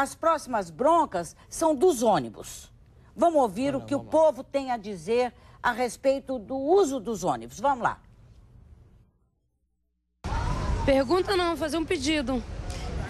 As próximas broncas são dos ônibus. Vamos ouvir o que o povo tem a dizer a respeito do uso dos ônibus. Vamos lá. Pergunta não, fazer um pedido.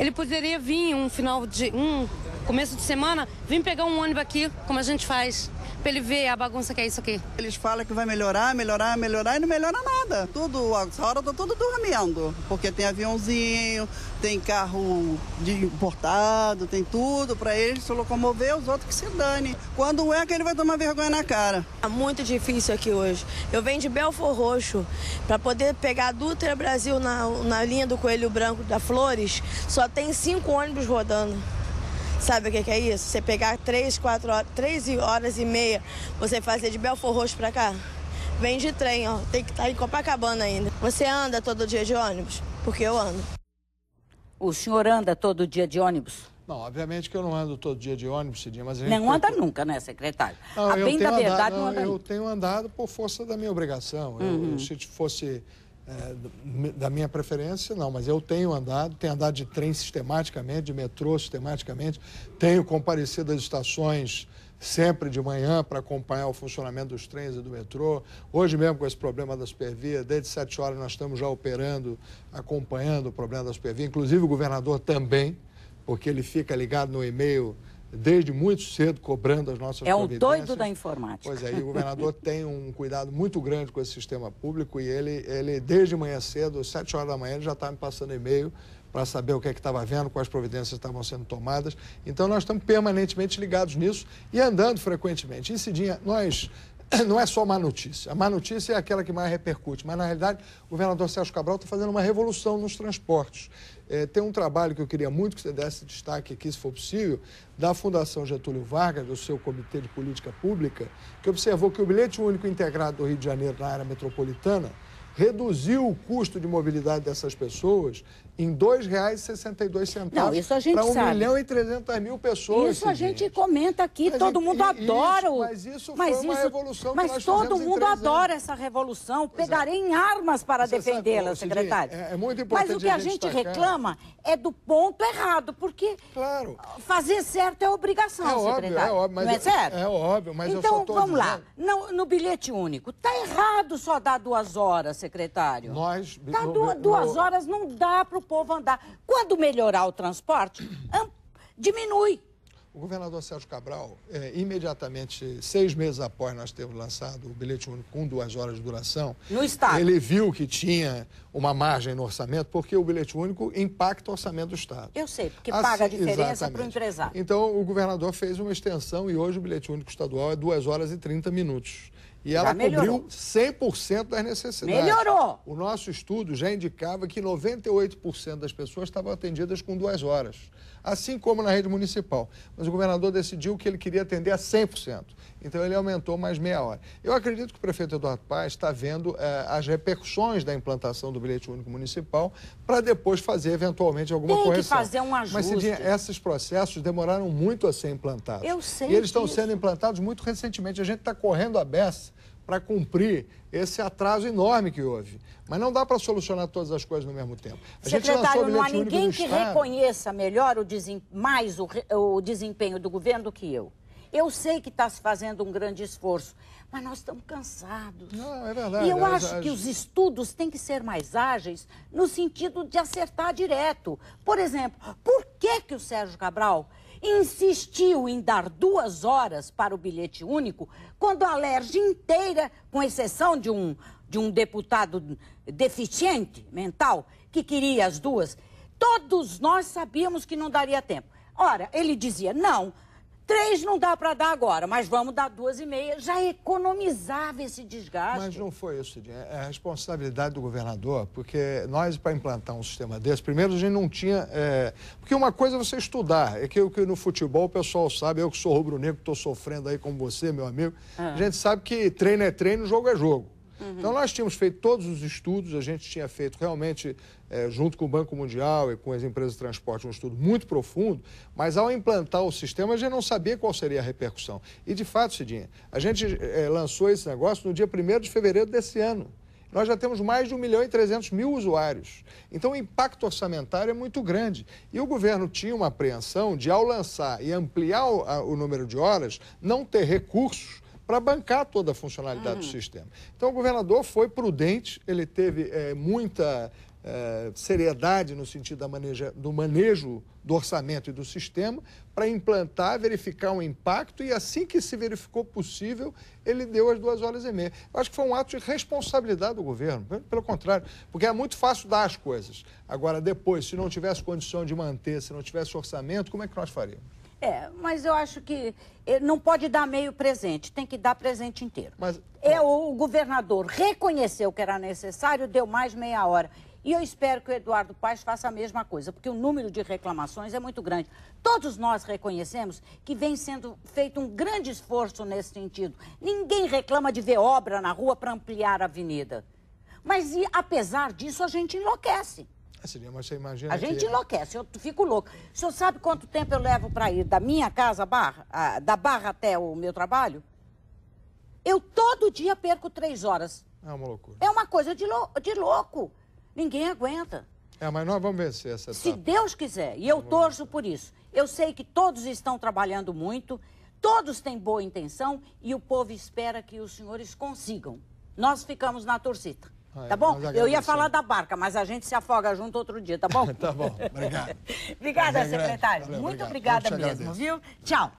Ele poderia vir um final de um começo de semana, vim pegar um ônibus aqui, como a gente faz, para ele ver a bagunça que é isso aqui. Eles falam que vai melhorar, melhorar, melhorar e não melhora nada. Tudo, agora tô tudo dormindo, porque tem aviãozinho, tem carro de importado, tem tudo para eles se locomover, os outros que se dane. Quando é que ele vai tomar vergonha na cara? É muito difícil aqui hoje. Eu venho de Belfor Roxo para poder pegar a Dutra Brasil na, na linha do Coelho Branco da Flores, só tem cinco ônibus rodando. Sabe o que, que é isso? Você pegar três, quatro horas, três horas e meia, você fazer de Belfor Roxo para cá. Vem de trem, ó. Tem que estar tá em Copacabana ainda. Você anda todo dia de ônibus? Porque eu ando. O senhor anda todo dia de ônibus? Não, obviamente que eu não ando todo dia de ônibus, Cidinha, mas a gente... Não anda nunca, né, secretário? Não, a ah, bem da verdade, não, não anda Eu nunca. tenho andado por força da minha obrigação. Uhum. Eu, eu, se fosse é, da minha preferência, não, mas eu tenho andado, tenho andado de trem sistematicamente, de metrô sistematicamente, tenho comparecido às estações sempre de manhã para acompanhar o funcionamento dos trens e do metrô. Hoje mesmo com esse problema da supervia, desde sete horas nós estamos já operando, acompanhando o problema da supervia. Inclusive o governador também, porque ele fica ligado no e-mail desde muito cedo cobrando as nossas é providências. É doido da informática. Pois é, e o governador tem um cuidado muito grande com esse sistema público e ele, ele desde manhã cedo, às 7 horas da manhã, ele já está me passando e-mail para saber o que é que estava vendo, quais providências estavam sendo tomadas. Então, nós estamos permanentemente ligados nisso e andando frequentemente. E, Cidinha, nós não é só má notícia. A má notícia é aquela que mais repercute, mas na realidade o governador Sérgio Cabral está fazendo uma revolução nos transportes. É, tem um trabalho que eu queria muito que você desse destaque aqui, se for possível, da Fundação Getúlio Vargas, do seu Comitê de Política Pública, que observou que o bilhete único integrado do Rio de Janeiro na área metropolitana reduziu o custo de mobilidade dessas pessoas em R$ 2,62 para 1 milhão e 300 mil pessoas. Isso a gente comenta aqui, mas todo mundo adora. mas isso mas foi isso, uma revolução Mas, mas todo mundo adora essa revolução. Pegarei é. em armas para defendê-la, secretário. É, é, muito importante Mas o que a gente, reclama é do ponto errado, porque claro. fazer certo é obrigação, é óbvio, é secretário. É óbvio, mas não é, é certo? É óbvio, mas então, eu só Então, vamos dizendo. lá. No, no bilhete único, está errado só dar duas horas, secretário secretário? Nós... Tá, duas, duas horas não dá para o povo andar. Quando melhorar o transporte, diminui. O governador Sérgio Cabral, é, imediatamente, seis meses após nós termos lançado o bilhete único com duas horas de duração, no estado. ele viu que tinha uma margem no orçamento, porque o bilhete único impacta o orçamento do Estado. Eu sei, porque assim, paga a diferença para o empresário. Então, o governador fez uma extensão e hoje o bilhete único estadual é duas horas e 30 minutos. E ela melhorou. cobriu 100% das necessidades. Melhorou! O nosso estudo já indicava que 98% das pessoas estavam atendidas com duas horas, assim como na rede municipal. Mas o governador decidiu que ele queria atender a 100%, então ele aumentou mais meia hora. Eu acredito que o prefeito Eduardo Paes está vendo eh, as repercussões da implantação do bilhete único municipal para depois fazer eventualmente alguma Tem correção. Tem que fazer um ajuste. Mas, Cidinha, esses processos demoraram muito a ser implantados. Eu sei E eles estão sendo implantados muito recentemente. A gente está correndo a beça para cumprir esse atraso enorme que houve. Mas não dá para solucionar todas as coisas no mesmo tempo. A Secretário, não há ninguém que Estado. reconheça melhor o desem... mais o, re... o desempenho do governo do que eu. Eu sei que está se fazendo um grande esforço, mas nós estamos cansados. Não, é verdade. E eu é, acho é, que é... os estudos têm que ser mais ágeis no sentido de acertar direto. Por exemplo, por que, que o Sérgio Cabral insistiu em dar duas horas para o bilhete único, quando a Lerge inteira, com exceção de um, de um deputado deficiente mental, que queria as duas, todos nós sabíamos que não daria tempo. Ora, ele dizia: não, Três não dá para dar agora, mas vamos dar duas e meia. Já economizava esse desgaste. Mas não foi isso, Cidinha. É a responsabilidade do governador, porque nós, para implantar um sistema desse, primeiro a gente não tinha... É... Porque uma coisa é você estudar, é que, que no futebol o pessoal sabe, eu que sou rubro-negro, estou sofrendo aí como você, meu amigo, ah. a gente sabe que treino é treino, jogo é jogo. Uhum. Então, nós tínhamos feito todos os estudos, a gente tinha feito realmente, é, junto com o Banco Mundial e com as empresas de transporte, um estudo muito profundo, mas ao implantar o sistema, a gente não sabia qual seria a repercussão. E, de fato, Cidinha, a gente é, lançou esse negócio no dia 1 de fevereiro desse ano nós já temos mais de 1 milhão e 300 mil usuários. Então, o impacto orçamentário é muito grande. E o governo tinha uma apreensão de, ao lançar e ampliar o, a, o número de horas, não ter recursos para bancar toda a funcionalidade uhum. do sistema. Então, o governador foi prudente, ele teve é, muita é, seriedade no sentido maneja, do manejo do orçamento e do sistema para implantar, verificar um impacto e assim que se verificou possível, ele deu as duas horas e meia. Eu acho que foi um ato de responsabilidade do governo, pelo contrário, porque é muito fácil dar as coisas. Agora, depois, se não tivesse condição de manter, se não tivesse orçamento, como é que nós faríamos? É, mas eu acho que eh, não pode dar meio presente, tem que dar presente inteiro. Mas, é, o governador reconheceu que era necessário, deu mais meia hora. E eu espero que o Eduardo Paes faça a mesma coisa, porque o número de reclamações é muito grande. Todos nós reconhecemos que vem sendo feito um grande esforço nesse sentido. Ninguém reclama de ver obra na rua para ampliar a avenida. Mas, e, apesar disso, a gente enlouquece. Seria, é, mas você imagina. A gente é. enlouquece, eu fico louco. O senhor sabe quanto tempo eu levo para ir da minha casa, barra, a, da barra até o meu trabalho? Eu todo dia perco três horas. É uma loucura. É uma coisa de, lou de louco. Ninguém aguenta. É, mas nós vamos vencer essa etapa. Se Deus quiser, e eu torço por isso. Eu sei que todos estão trabalhando muito, todos têm boa intenção e o povo espera que os senhores consigam. Nós ficamos na torcida. Ah, tá é, bom? Eu ia falar da barca, mas a gente se afoga junto outro dia, tá bom? tá bom, obrigado. obrigada, secretário. Muito obrigada mesmo, viu? Tchau.